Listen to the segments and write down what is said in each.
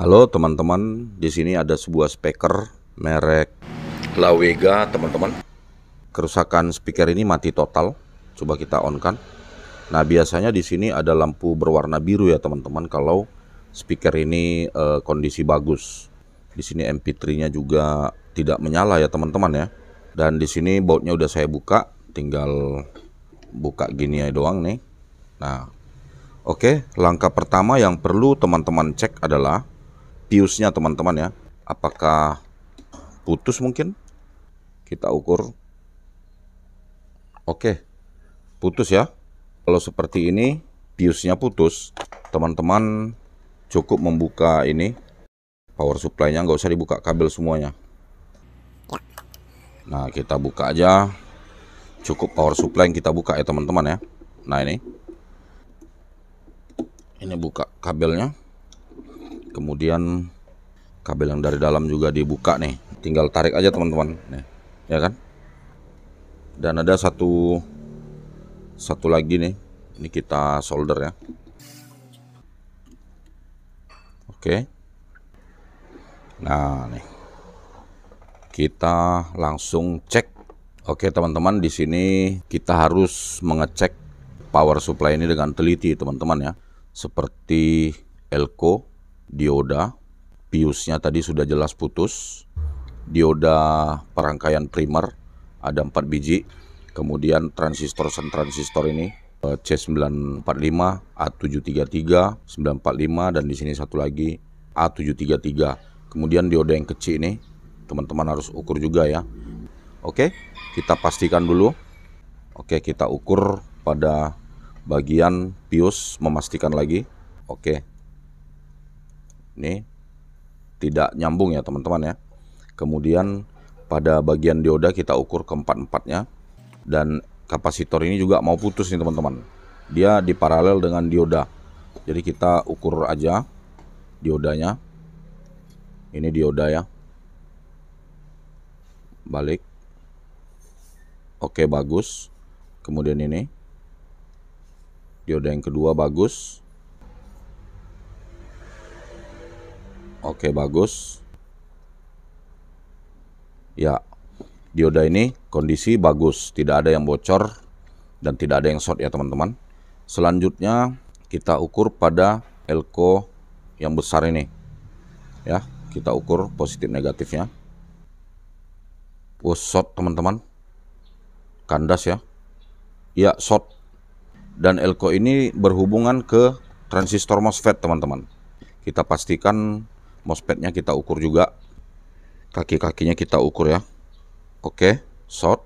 Halo teman-teman, di sini ada sebuah speaker merek Lawega teman-teman. Kerusakan speaker ini mati total. Coba kita on kan. Nah biasanya di sini ada lampu berwarna biru ya teman-teman kalau speaker ini e, kondisi bagus. Di sini MP3-nya juga tidak menyala ya teman-teman ya. Dan di sini bautnya udah saya buka, tinggal buka gini aja doang nih. Nah, oke, langkah pertama yang perlu teman-teman cek adalah fuse teman-teman ya. Apakah putus mungkin? Kita ukur. Oke. Putus ya. Kalau seperti ini fuse putus, teman-teman cukup membuka ini power supply-nya nggak usah dibuka kabel semuanya. Nah, kita buka aja. Cukup power supply yang kita buka ya, teman-teman ya. Nah, ini. Ini buka kabelnya kemudian kabel yang dari dalam juga dibuka nih tinggal tarik aja teman-teman nih ya kan dan ada satu satu lagi nih ini kita solder ya oke nah nih kita langsung cek oke teman-teman di sini kita harus mengecek power supply ini dengan teliti teman-teman ya seperti elko dioda piusnya tadi sudah jelas putus dioda perangkaian primer ada empat biji kemudian transistor sen transistor ini C945 A733 945 dan di sini satu lagi A733 kemudian dioda yang kecil ini teman-teman harus ukur juga ya Oke kita pastikan dulu Oke kita ukur pada bagian pius memastikan lagi Oke ini tidak nyambung ya teman-teman ya. Kemudian pada bagian dioda kita ukur keempat-empatnya. Dan kapasitor ini juga mau putus nih teman-teman. Dia di paralel dengan dioda. Jadi kita ukur aja diodanya. Ini dioda ya. Balik. Oke bagus. Kemudian ini. Dioda yang kedua bagus. Oke, bagus. Ya, dioda ini kondisi bagus, tidak ada yang bocor dan tidak ada yang short ya teman-teman. Selanjutnya kita ukur pada elko yang besar ini. Ya, kita ukur positif negatifnya. Oh, short teman-teman. Kandas ya. Ya, short. Dan elko ini berhubungan ke transistor MOSFET teman-teman. Kita pastikan MOSFETnya kita ukur juga kaki-kakinya kita ukur ya oke short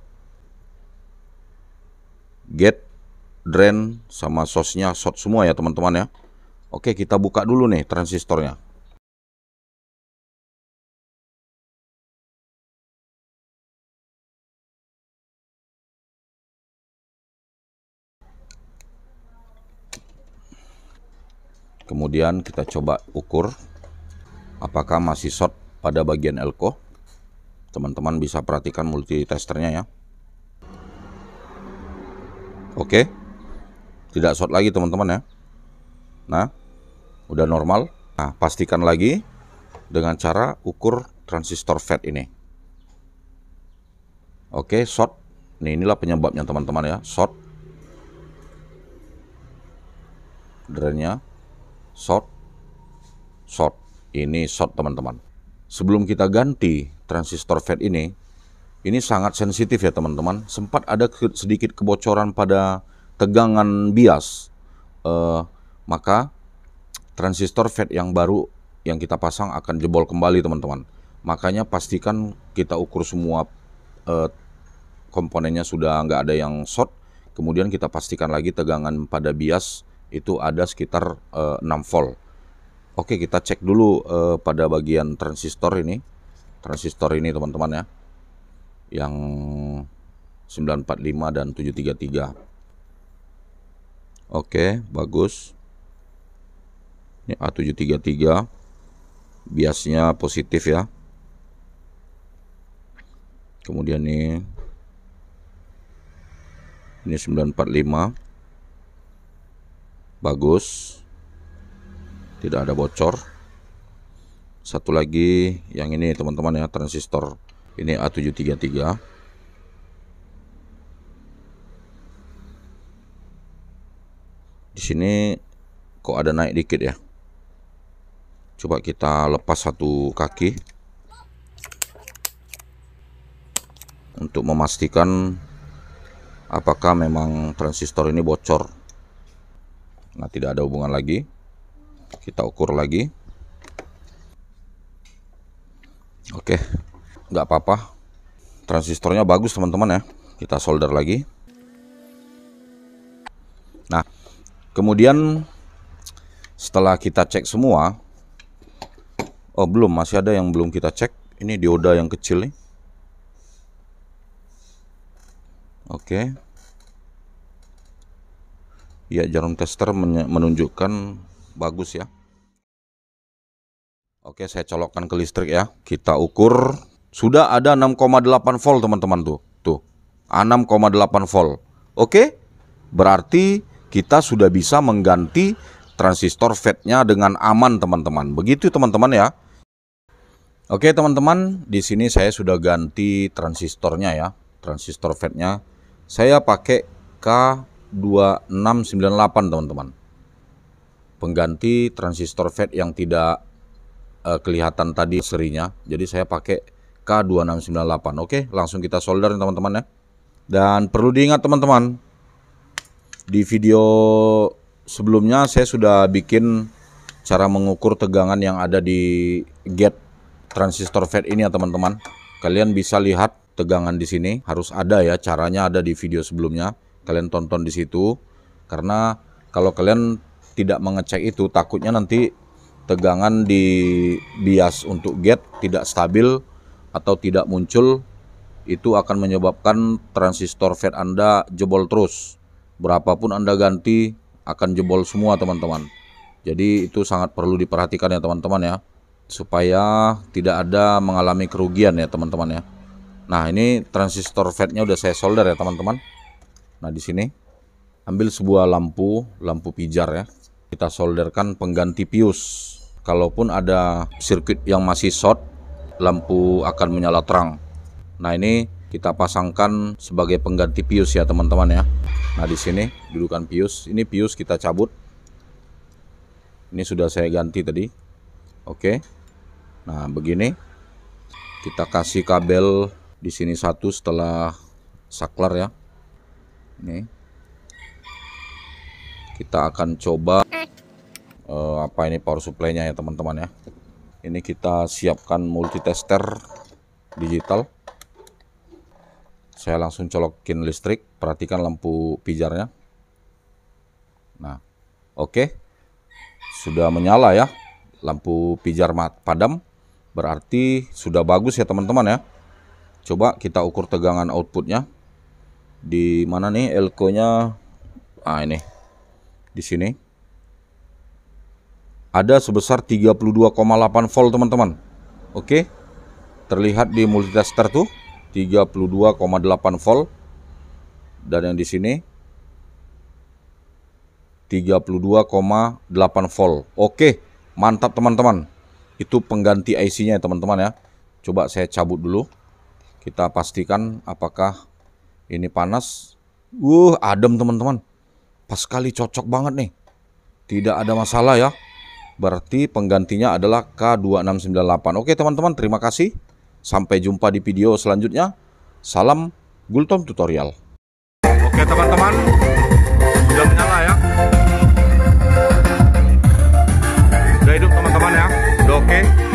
gate drain sama sosnya short semua ya teman-teman ya oke kita buka dulu nih transistornya kemudian kita coba ukur apakah masih short pada bagian elko teman-teman bisa perhatikan multitesternya ya oke tidak short lagi teman-teman ya nah udah normal nah pastikan lagi dengan cara ukur transistor FET ini oke short Nih inilah penyebabnya teman-teman ya short drainnya short short ini short teman-teman. Sebelum kita ganti transistor FET ini, ini sangat sensitif ya teman-teman. Sempat ada sedikit kebocoran pada tegangan bias. Uh, maka transistor FET yang baru yang kita pasang akan jebol kembali teman-teman. Makanya pastikan kita ukur semua uh, komponennya sudah nggak ada yang short. Kemudian kita pastikan lagi tegangan pada bias itu ada sekitar uh, eh, 6 volt. Oke, kita cek dulu eh, pada bagian transistor ini. Transistor ini teman-teman ya. Yang 945 dan 733. Oke, bagus. Ini A733 Biasanya positif ya. Kemudian ini ini 945. Bagus tidak ada bocor satu lagi yang ini teman-teman ya transistor ini A733 di sini kok ada naik dikit ya coba kita lepas satu kaki untuk memastikan apakah memang transistor ini bocor nah tidak ada hubungan lagi kita ukur lagi oke nggak apa-apa transistornya bagus teman-teman ya kita solder lagi nah kemudian setelah kita cek semua oh belum masih ada yang belum kita cek ini dioda yang kecil nih oke ya jarum tester menunjukkan bagus ya. Oke, saya colokkan ke listrik ya. Kita ukur. Sudah ada 6,8 volt teman-teman tuh. Tuh. 6,8 ah, volt. Oke. Berarti kita sudah bisa mengganti transistor fetnya nya dengan aman teman-teman. Begitu teman-teman ya. Oke teman-teman, di sini saya sudah ganti transistornya ya, transistor fetnya. nya Saya pakai K2698 teman-teman pengganti transistor FET yang tidak uh, kelihatan tadi serinya. Jadi saya pakai K2698. Oke, langsung kita solder teman-teman ya. Dan perlu diingat teman-teman, di video sebelumnya saya sudah bikin cara mengukur tegangan yang ada di gate transistor FET ini ya teman-teman. Kalian bisa lihat tegangan di sini harus ada ya caranya ada di video sebelumnya. Kalian tonton di situ karena kalau kalian tidak mengecek itu takutnya nanti tegangan di bias untuk gate tidak stabil atau tidak muncul itu akan menyebabkan transistor FET Anda jebol terus berapapun Anda ganti akan jebol semua teman-teman jadi itu sangat perlu diperhatikan ya teman-teman ya supaya tidak ada mengalami kerugian ya teman-teman ya Nah, ini transistor FET-nya udah saya solder ya, teman-teman. Nah, di sini ambil sebuah lampu, lampu pijar ya kita solderkan pengganti pius. Kalaupun ada sirkuit yang masih short, lampu akan menyala terang. Nah ini kita pasangkan sebagai pengganti pius ya teman-teman ya. Nah di sini dudukan pius. Ini pius kita cabut. Ini sudah saya ganti tadi. Oke. Nah begini. Kita kasih kabel di sini satu setelah saklar ya. Ini kita akan coba apa ini power supply-nya ya teman-teman ya. Ini kita siapkan multitester digital. Saya langsung colokin listrik, perhatikan lampu pijarnya. Nah, oke. Okay. Sudah menyala ya. Lampu pijar padam berarti sudah bagus ya teman-teman ya. Coba kita ukur tegangan outputnya. Di mana nih elko-nya? Ah ini. Di sini ada sebesar 32,8 volt teman-teman. Oke. Terlihat di multitester tuh 32,8 volt dan yang di sini 32,8 volt. Oke, mantap teman-teman. Itu pengganti IC-nya ya teman-teman ya. Coba saya cabut dulu. Kita pastikan apakah ini panas. Uh, adem teman-teman. Pas sekali cocok banget nih. Tidak ada masalah ya. Berarti penggantinya adalah K2698. Oke teman-teman, terima kasih. Sampai jumpa di video selanjutnya. Salam Gultom Tutorial. Oke teman-teman, sudah menyala ya. Sudah hidup teman-teman ya. Sudah oke. Okay.